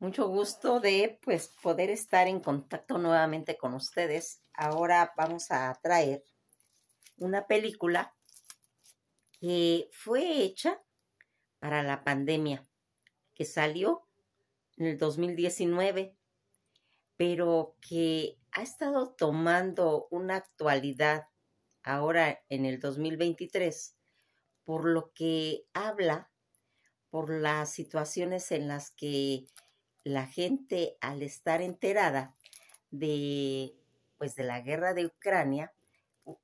mucho gusto de pues poder estar en contacto nuevamente con ustedes. Ahora vamos a traer una película que fue hecha para la pandemia, que salió en el 2019, pero que ha estado tomando una actualidad ahora en el 2023, por lo que habla, por las situaciones en las que la gente al estar enterada de pues de la guerra de Ucrania,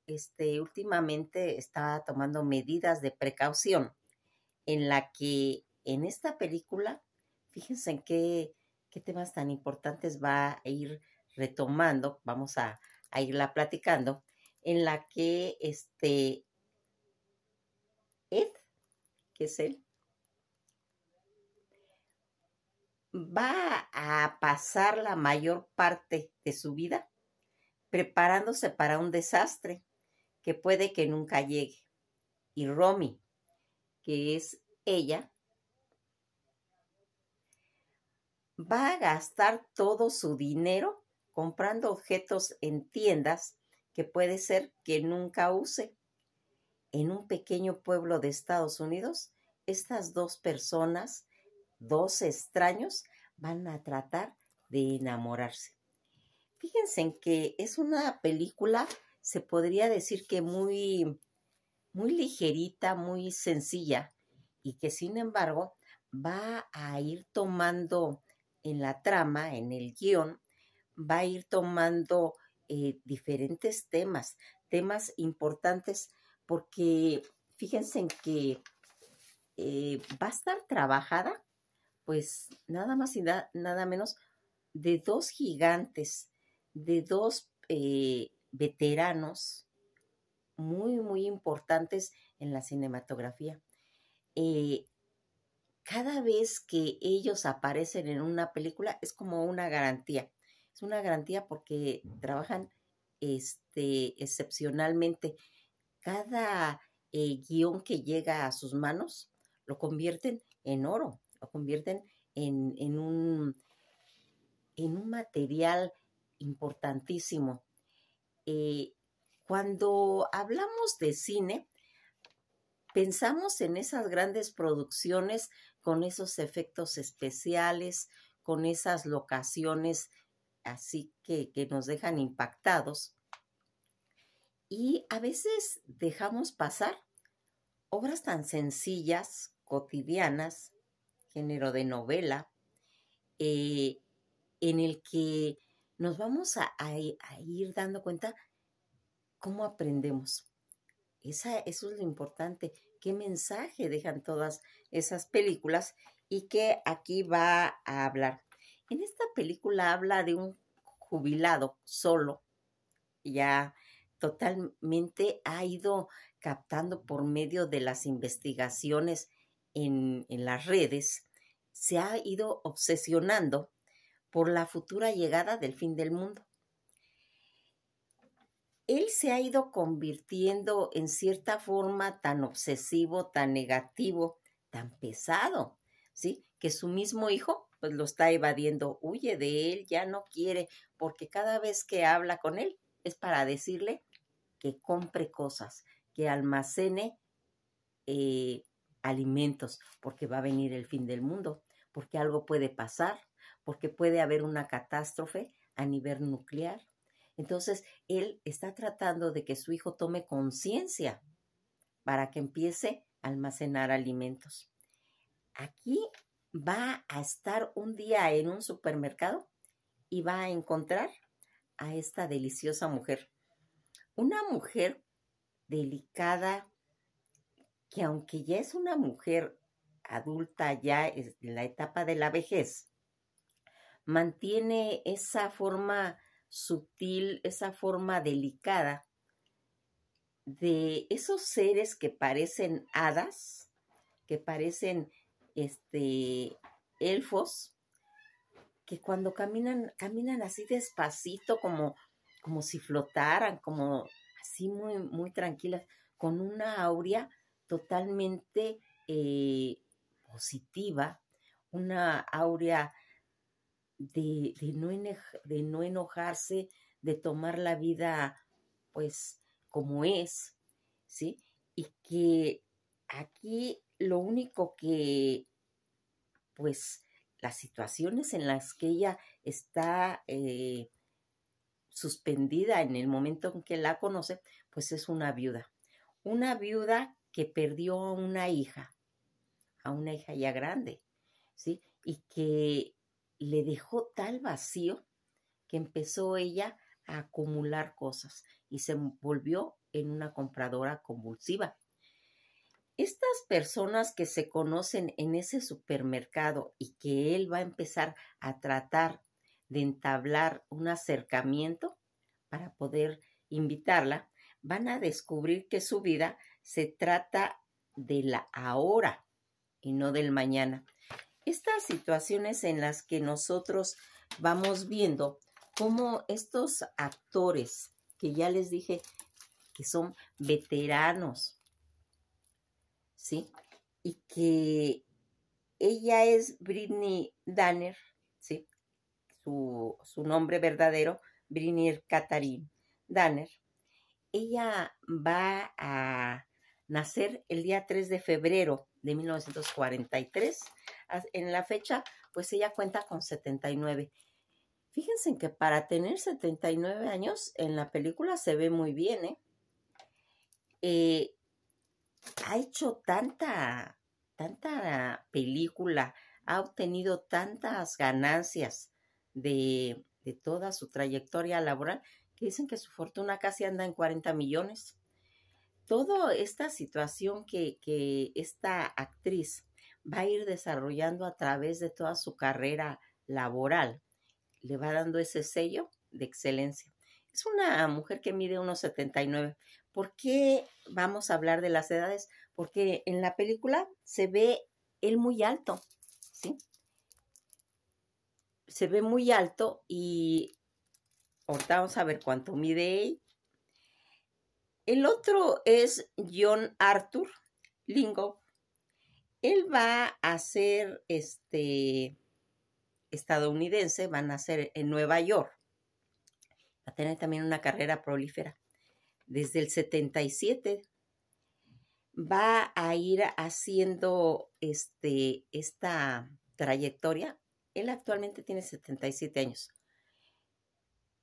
este, últimamente está tomando medidas de precaución en la que en esta película, fíjense en qué, qué temas tan importantes va a ir retomando, vamos a, irla platicando, en la que este Ed, que es él, va a pasar la mayor parte de su vida preparándose para un desastre que puede que nunca llegue. Y Romy, que es ella, va a gastar todo su dinero comprando objetos en tiendas que puede ser que nunca use. En un pequeño pueblo de Estados Unidos, estas dos personas dos extraños van a tratar de enamorarse. Fíjense en que es una película, se podría decir que muy, muy ligerita, muy sencilla, y que sin embargo va a ir tomando en la trama, en el guión, va a ir tomando eh, diferentes temas, temas importantes, porque fíjense en que eh, va a estar trabajada pues nada más y nada menos de dos gigantes, de dos eh, veteranos muy, muy importantes en la cinematografía. Eh, cada vez que ellos aparecen en una película es como una garantía. Es una garantía porque trabajan este, excepcionalmente. Cada eh, guión que llega a sus manos lo convierten en oro lo convierten en, un, en un material importantísimo. Eh, cuando hablamos de cine, pensamos en esas grandes producciones con esos efectos especiales, con esas locaciones así que nos dejan impactados. Y a veces dejamos pasar obras tan sencillas, cotidianas, género de novela, eh, en el que nos vamos a, ir dando cuenta cómo aprendemos. eso es lo importante, qué mensaje dejan todas esas películas y que aquí va a hablar. En esta película habla de un jubilado solo, ya totalmente ha ido captando por medio de las investigaciones en las redes se ha ido obsesionando por la futura llegada del fin del mundo. Él se ha ido convirtiendo en cierta forma tan obsesivo, tan negativo, tan pesado, ¿sí? Que su mismo hijo pues lo está evadiendo, huye de él, ya no quiere, porque cada vez que habla con él es para decirle que compre cosas, que almacene eh, alimentos, porque va a venir el fin del mundo porque algo puede pasar, porque puede haber una catástrofe a nivel nuclear. Entonces, él está tratando de que su hijo tome conciencia para que empiece a almacenar alimentos. Aquí va a estar un día en un supermercado y va a encontrar a esta deliciosa mujer. Una mujer delicada que aunque ya es una mujer adulta ya en la etapa de la vejez, mantiene esa forma sutil, esa forma delicada de esos seres que parecen hadas, que parecen este elfos, que cuando caminan, caminan así despacito, como, como si flotaran, como así muy, muy tranquilas, con una aurea totalmente eh, positiva, una aurea de, no enojarse, de tomar la vida pues como es, ¿sí? Y que aquí lo único que pues las situaciones en las que ella está eh, suspendida en el momento en que la conoce, pues es una viuda. Una viuda que perdió a una hija a una hija ya grande, ¿sí? Y que le dejó tal vacío que empezó ella a acumular cosas y se volvió en una compradora convulsiva. Estas personas que se conocen en ese supermercado y que él va a empezar a tratar de entablar un acercamiento para poder invitarla, van a descubrir que su vida se trata de la ahora, y no del mañana. Estas situaciones en las que nosotros vamos viendo cómo estos actores, que ya les dije que son veteranos, ¿sí? Y que ella es Britney Danner, ¿sí? Su, nombre verdadero, Britney Katharine Danner. Ella va a nacer el día 3 de febrero de 1943. En la fecha, pues ella cuenta con 79. Fíjense que para tener 79 años, en la película se ve muy bien, ¿eh? ¿eh? ha hecho tanta, tanta película, ha obtenido tantas ganancias de, de toda su trayectoria laboral que dicen que su fortuna casi anda en 40 millones toda esta situación que, esta actriz va a ir desarrollando a través de toda su carrera laboral, le va dando ese sello de excelencia. Es una mujer que mide unos 79. ¿Por qué vamos a hablar de las edades? Porque en la película se ve él muy alto, ¿sí? Se ve muy alto y ahorita vamos a ver cuánto mide él el otro es John Arthur Lingo. Él va a ser este, estadounidense, va a nacer en Nueva York. Va a tener también una carrera prolífera. Desde el 77 va a ir haciendo este, esta trayectoria. Él actualmente tiene 77 años.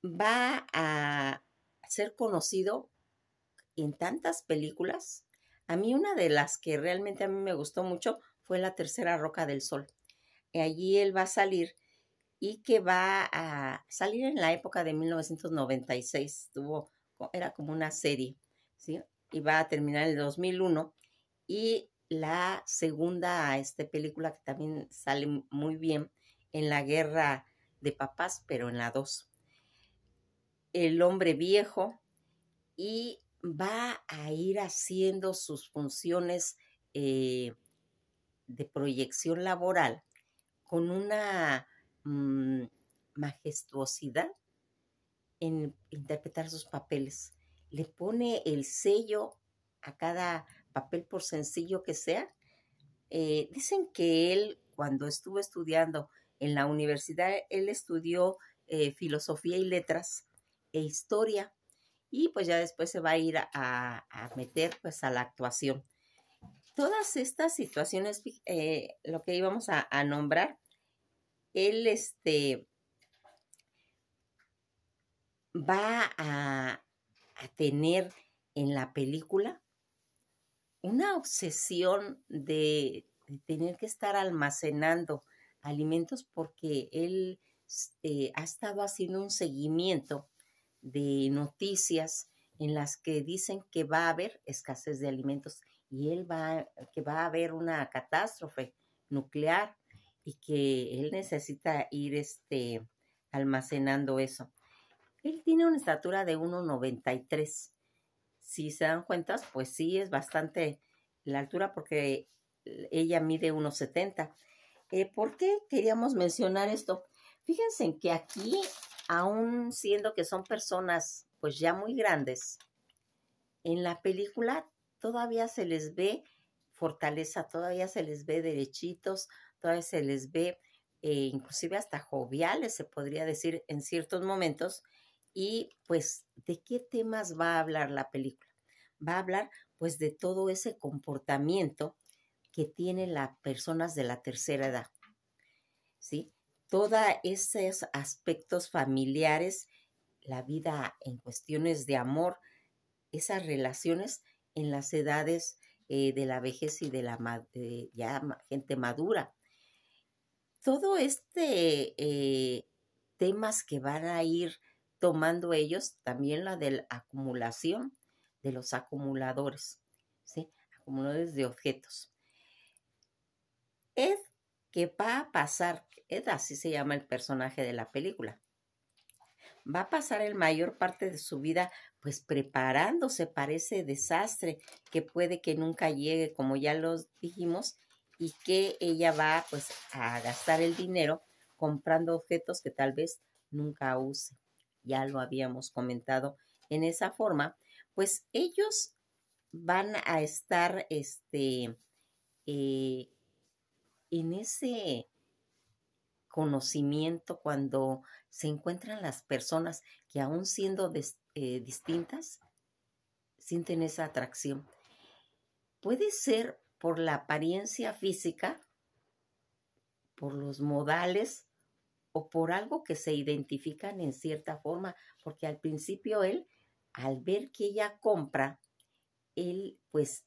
Va a ser conocido en tantas películas, a mí una de las que realmente a mí me gustó mucho fue La Tercera Roca del Sol. Allí él va a salir y que va a salir en la época de 1996. era como una serie, ¿sí? Y va a terminar en el 2001. Y la segunda este, película que también sale muy bien en la guerra de papás, pero en la 2. El hombre viejo y va a ir haciendo sus funciones eh, de proyección laboral con una mm, majestuosidad en interpretar sus papeles. Le pone el sello a cada papel, por sencillo que sea. Eh, dicen que él, cuando estuvo estudiando en la universidad, él estudió eh, filosofía y letras e historia y pues ya después se va a ir a, meter pues a la actuación. Todas estas situaciones, eh, lo que íbamos a, nombrar, él este, va a, tener en la película una obsesión de, tener que estar almacenando alimentos porque él este, ha estado haciendo un seguimiento de noticias en las que dicen que va a haber escasez de alimentos y él va, que va a haber una catástrofe nuclear y que él necesita ir este, almacenando eso. Él tiene una estatura de 1,93. Si se dan cuenta, pues sí, es bastante la altura porque ella mide 1,70. Eh, ¿Por qué queríamos mencionar esto? Fíjense en que aquí aún siendo que son personas pues ya muy grandes, en la película todavía se les ve fortaleza, todavía se les ve derechitos, todavía se les ve eh, inclusive hasta joviales, se podría decir en ciertos momentos. Y pues, ¿de qué temas va a hablar la película? Va a hablar pues de todo ese comportamiento que tienen las personas de la tercera edad. ¿Sí? todos esos aspectos familiares, la vida en cuestiones de amor, esas relaciones en las edades eh, de la vejez y de la gente madura. Todo este eh, temas que van a ir tomando ellos, también la de la acumulación de los acumuladores, ¿sí? acumuladores de objetos. Es que va a pasar Ed, así se llama el personaje de la película, va a pasar el mayor parte de su vida pues preparándose para ese desastre que puede que nunca llegue, como ya lo dijimos, y que ella va pues a gastar el dinero comprando objetos que tal vez nunca use. Ya lo habíamos comentado en esa forma, pues ellos van a estar este, eh, en ese conocimiento, cuando se encuentran las personas que aún siendo eh, distintas, sienten esa atracción. Puede ser por la apariencia física, por los modales o por algo que se identifican en cierta forma, porque al principio él, al ver que ella compra, él pues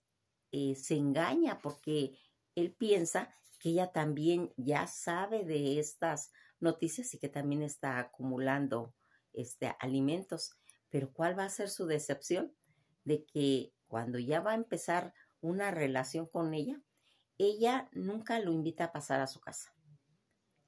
eh, se engaña porque él piensa que ella también ya sabe de estas noticias y que también está acumulando este, alimentos. Pero ¿cuál va a ser su decepción? De que cuando ya va a empezar una relación con ella, ella nunca lo invita a pasar a su casa.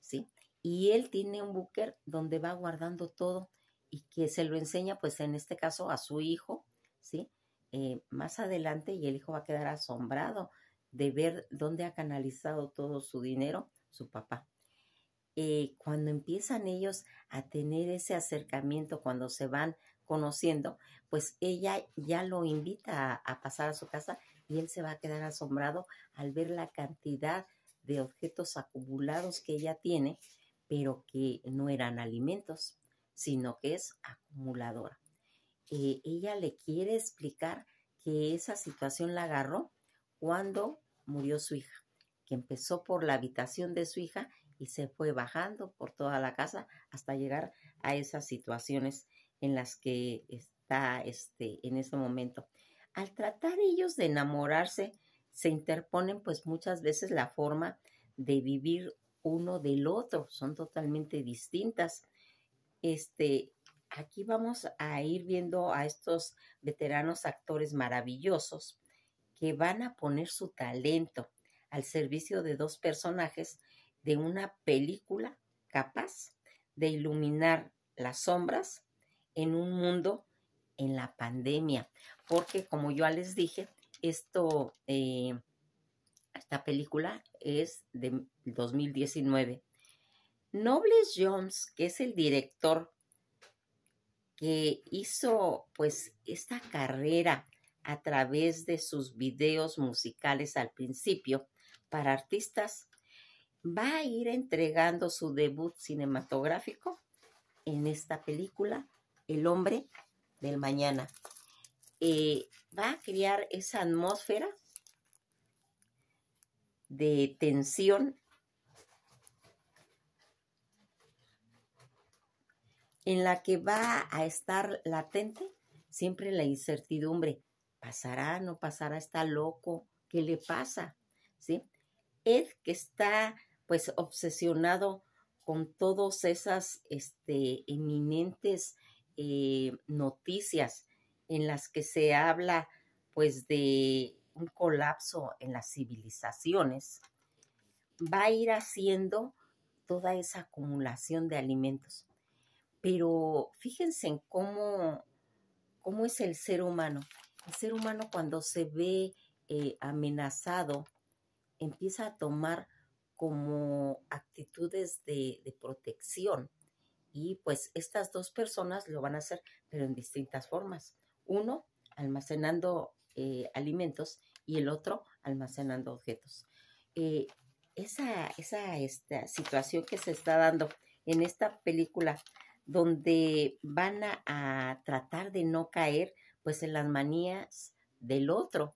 ¿Sí? Y él tiene un búnker donde va guardando todo y que se lo enseña, pues en este caso, a su hijo, ¿sí? Eh, más adelante y el hijo va a quedar asombrado de ver dónde ha canalizado todo su dinero su papá. Eh, cuando empiezan ellos a tener ese acercamiento, cuando se van conociendo, pues ella ya lo invita a, pasar a su casa y él se va a quedar asombrado al ver la cantidad de objetos acumulados que ella tiene, pero que no eran alimentos, sino que es acumuladora. Eh, ella le quiere explicar que esa situación la agarró cuando murió su hija, que empezó por la habitación de su hija y se fue bajando por toda la casa hasta llegar a esas situaciones en las que está este, en este momento. Al tratar ellos de enamorarse, se interponen pues muchas veces la forma de vivir uno del otro, son totalmente distintas. Este, aquí vamos a ir viendo a estos veteranos actores maravillosos que van a poner su talento al servicio de dos personajes de una película capaz de iluminar las sombras en un mundo en la pandemia. Porque como yo les dije, esto, eh, esta película es de 2019. Nobles Jones, que es el director que hizo pues esta carrera a través de sus videos musicales al principio para artistas, va a ir entregando su debut cinematográfico en esta película, El hombre del mañana. Eh, va a crear esa atmósfera de tensión en la que va a estar latente siempre la incertidumbre ¿Pasará? ¿No pasará? ¿Está loco? ¿Qué le pasa? ¿Sí? Ed que está pues obsesionado con todas esas este, eminentes eh, noticias en las que se habla pues de un colapso en las civilizaciones, va a ir haciendo toda esa acumulación de alimentos. Pero fíjense en cómo, cómo es el ser humano. El ser humano cuando se ve eh, amenazado empieza a tomar como actitudes de, protección. Y pues estas dos personas lo van a hacer, pero en distintas formas. Uno almacenando eh, alimentos y el otro almacenando objetos. Eh, esa, esta situación que se está dando en esta película donde van a, tratar de no caer pues en las manías del otro.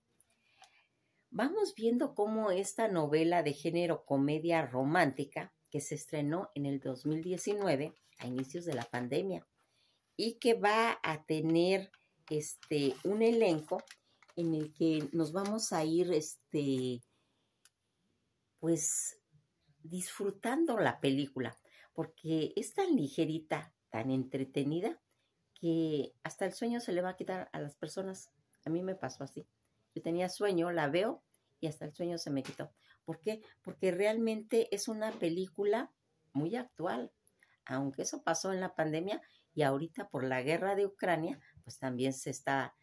Vamos viendo cómo esta novela de género comedia romántica, que se estrenó en el 2019, a inicios de la pandemia, y que va a tener este, un elenco en el que nos vamos a ir, este, pues, disfrutando la película, porque es tan ligerita, tan entretenida, que hasta el sueño se le va a quitar a las personas. A mí me pasó así. Yo tenía sueño, la veo y hasta el sueño se me quitó. ¿Por qué? Porque realmente es una película muy actual. Aunque eso pasó en la pandemia y ahorita por la guerra de Ucrania, pues también se está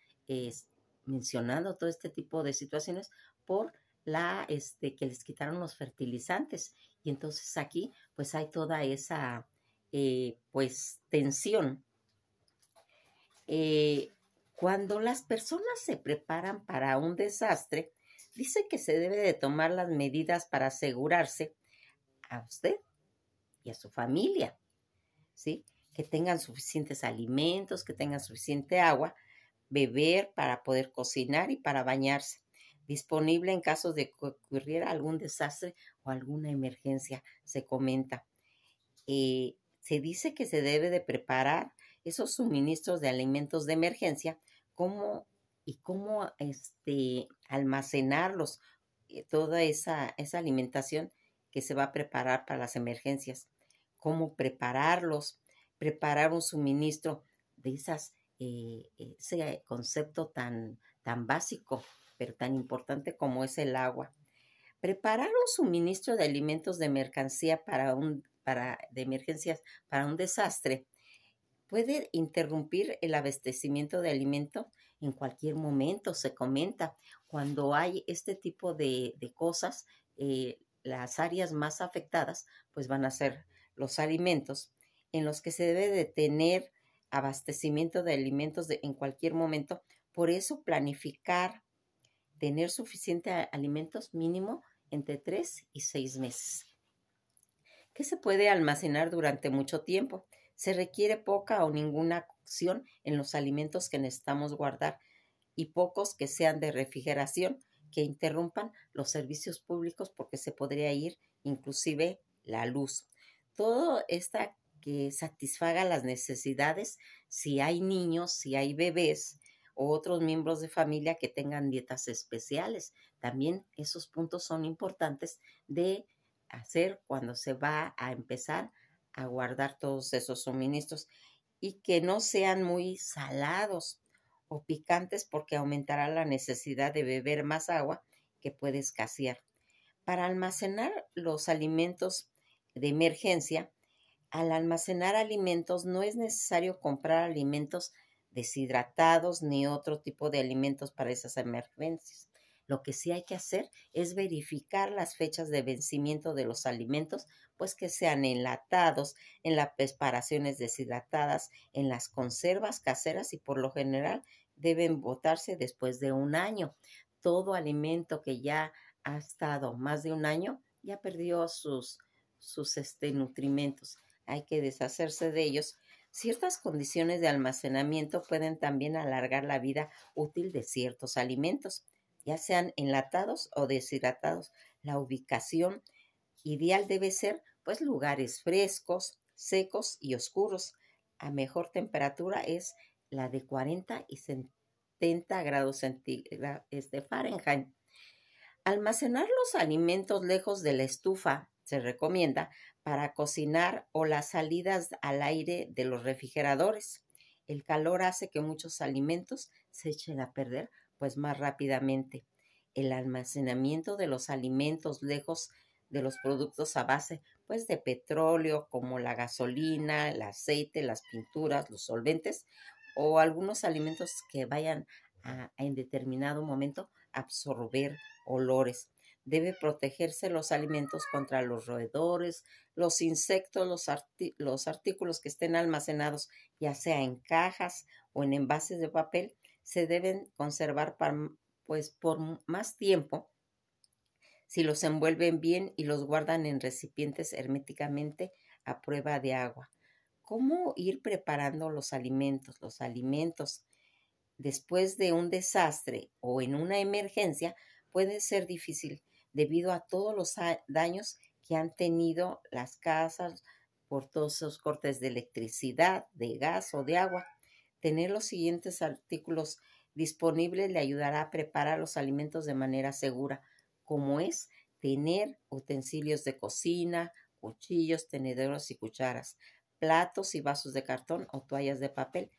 mencionando todo este tipo de situaciones por la este que les quitaron los fertilizantes y entonces aquí pues hay toda esa eh, pues tensión eh, cuando las personas se preparan para un desastre, dice que se debe de tomar las medidas para asegurarse a usted y a su familia, ¿sí? Que tengan suficientes alimentos, que tengan suficiente agua, beber para poder cocinar y para bañarse. Disponible en caso de que ocurriera algún desastre o alguna emergencia, se comenta. Eh, se dice que se debe de preparar esos suministros de alimentos de emergencia, cómo y cómo este, almacenarlos, eh, toda esa, alimentación que se va a preparar para las emergencias, cómo prepararlos, preparar un suministro de esas, eh, ese concepto tan, tan básico, pero tan importante como es el agua. Preparar un suministro de alimentos de mercancía para un, para, de emergencias para un desastre puede interrumpir el abastecimiento de alimento en cualquier momento, se comenta. Cuando hay este tipo de, cosas, eh, las áreas más afectadas, pues van a ser los alimentos en los que se debe de tener abastecimiento de alimentos en cualquier momento. Por eso planificar tener suficiente alimentos mínimo entre 3 y 6 meses. ¿Qué se puede almacenar durante mucho tiempo? Se requiere poca o ninguna cocción en los alimentos que necesitamos guardar y pocos que sean de refrigeración que interrumpan los servicios públicos porque se podría ir inclusive la luz. Todo esta que satisfaga las necesidades si hay niños, si hay bebés o otros miembros de familia que tengan dietas especiales. También esos puntos son importantes de hacer cuando se va a empezar a guardar todos esos suministros y que no sean muy salados o picantes porque aumentará la necesidad de beber más agua que puede escasear. Para almacenar los alimentos de emergencia, al almacenar alimentos no es necesario comprar alimentos deshidratados ni otro tipo de alimentos para esas emergencias. Lo que sí hay que hacer es verificar las fechas de vencimiento de los alimentos, pues que sean enlatados, en las preparaciones deshidratadas, en las conservas caseras y por lo general deben botarse después de un año. Todo alimento que ya ha estado más de un año ya perdió sus, sus este, nutrimentos. Hay que deshacerse de ellos Ciertas condiciones de almacenamiento pueden también alargar la vida útil de ciertos alimentos ya sean enlatados o deshidratados. La ubicación ideal debe ser pues lugares frescos, secos y oscuros. A mejor temperatura es la de 40 y 70 grados centígrados de este, Fahrenheit. Almacenar los alimentos lejos de la estufa se recomienda para cocinar o las salidas al aire de los refrigeradores. El calor hace que muchos alimentos se echen a perder pues más rápidamente. El almacenamiento de los alimentos lejos de los productos a base pues de petróleo como la gasolina, el aceite, las pinturas, los solventes o algunos alimentos que vayan a, en determinado momento absorber olores. Debe protegerse los alimentos contra los roedores, los insectos, los, los artículos que estén almacenados ya sea en cajas o en envases de papel se deben conservar para, pues, por más tiempo si los envuelven bien y los guardan en recipientes herméticamente a prueba de agua. ¿Cómo ir preparando los alimentos? Los alimentos después de un desastre o en una emergencia puede ser difícil debido a todos los daños que han tenido las casas por todos esos cortes de electricidad, de gas o de agua. Tener los siguientes artículos disponibles le ayudará a preparar los alimentos de manera segura, como es tener utensilios de cocina, cuchillos, tenedores y cucharas, platos y vasos de cartón o toallas de papel.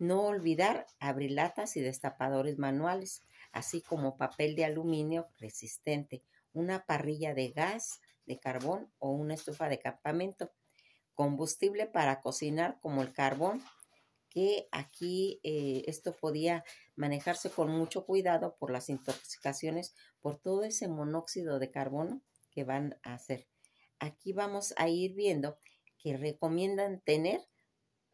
No olvidar abrilatas y destapadores manuales, así como papel de aluminio resistente, una parrilla de gas, de carbón o una estufa de campamento. Combustible para cocinar como el carbón que aquí eh, esto podía manejarse con mucho cuidado por las intoxicaciones, por todo ese monóxido de carbono que van a hacer. Aquí vamos a ir viendo que recomiendan tener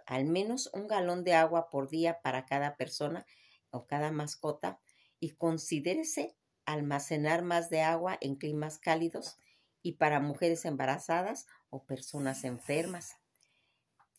al menos un galón de agua por día para cada persona o cada mascota y considérese almacenar más de agua en climas cálidos y para mujeres embarazadas o personas enfermas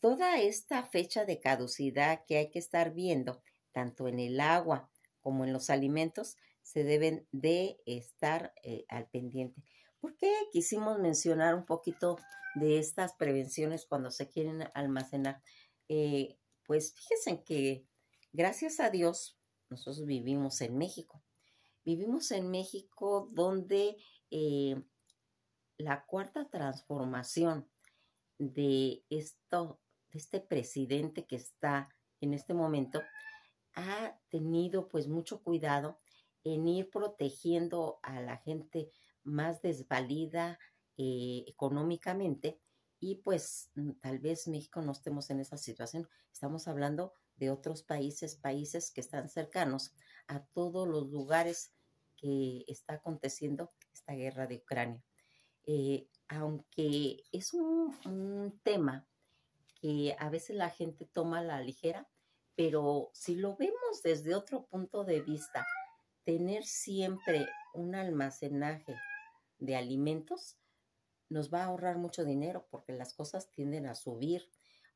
toda esta fecha de caducidad que hay que estar viendo, tanto en el agua como en los alimentos, se deben de estar eh, al pendiente. ¿Por qué quisimos mencionar un poquito de estas prevenciones cuando se quieren almacenar? Eh, pues fíjense que gracias a Dios nosotros vivimos en México. Vivimos en México donde eh, la cuarta transformación de esto, este presidente que está en este momento ha tenido pues mucho cuidado en ir protegiendo a la gente más desvalida eh, económicamente y pues mm, tal vez México no estemos en esa situación. Estamos hablando de otros países, países que están cercanos a todos los lugares que está aconteciendo esta guerra de Ucrania. Eh, aunque es un, un tema que a veces la gente toma la ligera, pero si lo vemos desde otro punto de vista, tener siempre un almacenaje de alimentos nos va a ahorrar mucho dinero porque las cosas tienden a subir,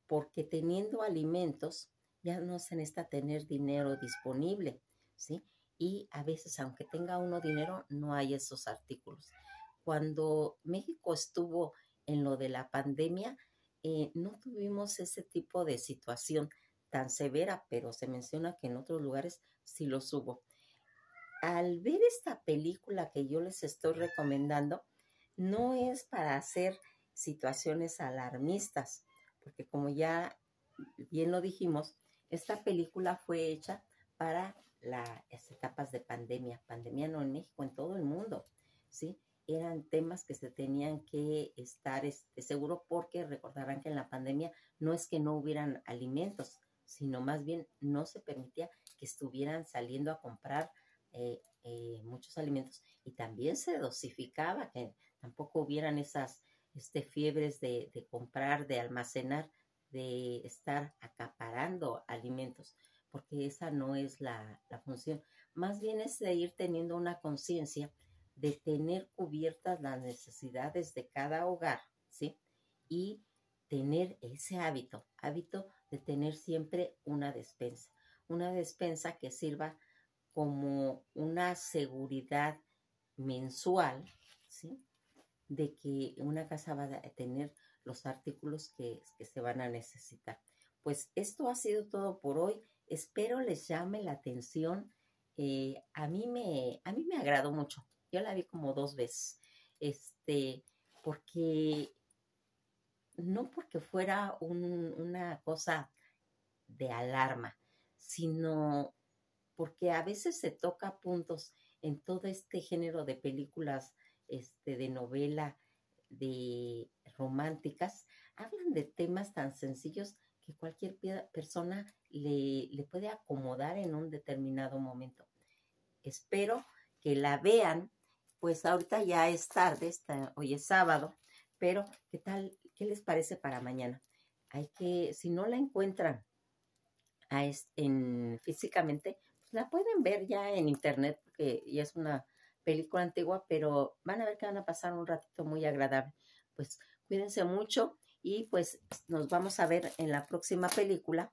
porque teniendo alimentos ya no se necesita tener dinero disponible, ¿sí? Y a veces, aunque tenga uno dinero, no hay esos artículos. Cuando México estuvo en lo de la pandemia, eh, no tuvimos ese tipo de situación tan severa, pero se menciona que en otros lugares sí los hubo. Al ver esta película que yo les estoy recomendando, no es para hacer situaciones alarmistas, porque como ya bien lo dijimos, esta película fue hecha para las etapas de pandemia, pandemia no en México, en todo el mundo, ¿sí? eran temas que se tenían que estar este, seguro porque recordarán que en la pandemia no es que no hubieran alimentos, sino más bien no se permitía que estuvieran saliendo a comprar eh, eh, muchos alimentos y también se dosificaba, que tampoco hubieran esas este, fiebres de, de comprar, de almacenar, de estar acaparando alimentos, porque esa no es la, la función. Más bien es de ir teniendo una conciencia de tener cubiertas las necesidades de cada hogar, ¿sí? Y tener ese hábito, hábito de tener siempre una despensa, una despensa que sirva como una seguridad mensual, ¿sí? De que una casa va a tener los artículos que, se van a necesitar. Pues esto ha sido todo por hoy. Espero les llame la atención. Eh, a, mí me, a mí me agradó mucho yo la vi como dos veces. Este, porque no porque fuera una cosa de alarma, sino porque a veces se toca puntos en todo este género de películas, este, de novela, de románticas, hablan de temas tan sencillos que cualquier persona le, le puede acomodar en un determinado momento. Espero que la vean pues ahorita ya es tarde, hoy es sábado, pero ¿qué tal? ¿Qué les parece para mañana? Hay que, si no la encuentran en, físicamente, pues la pueden ver ya en internet, porque ya es una película antigua, pero van a ver que van a pasar un ratito muy agradable. Pues cuídense mucho y pues nos vamos a ver en la próxima película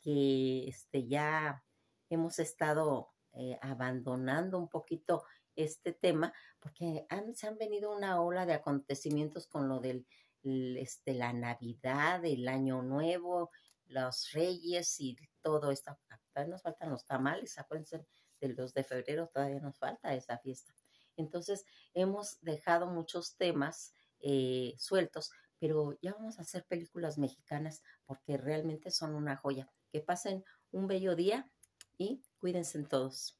que este, ya hemos estado eh, abandonando un poquito este tema, porque han, se han venido una ola de acontecimientos con lo del este, la Navidad, el Año Nuevo, los Reyes y todo esto. Todavía nos faltan los tamales, acuérdense del 2 de febrero, todavía nos falta esa fiesta. Entonces, hemos dejado muchos temas eh, sueltos, pero ya vamos a hacer películas mexicanas porque realmente son una joya. Que pasen un bello día y cuídense todos.